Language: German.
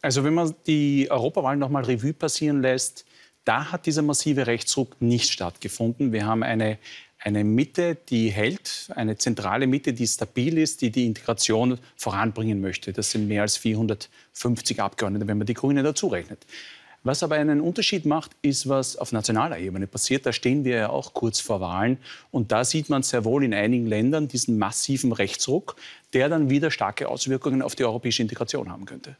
Also wenn man die Europawahl nochmal Revue passieren lässt, da hat dieser massive Rechtsruck nicht stattgefunden. Wir haben eine, eine Mitte, die hält, eine zentrale Mitte, die stabil ist, die die Integration voranbringen möchte. Das sind mehr als 450 Abgeordnete, wenn man die Grünen dazu rechnet. Was aber einen Unterschied macht, ist, was auf nationaler Ebene passiert. Da stehen wir ja auch kurz vor Wahlen. Und da sieht man sehr wohl in einigen Ländern diesen massiven Rechtsruck, der dann wieder starke Auswirkungen auf die europäische Integration haben könnte.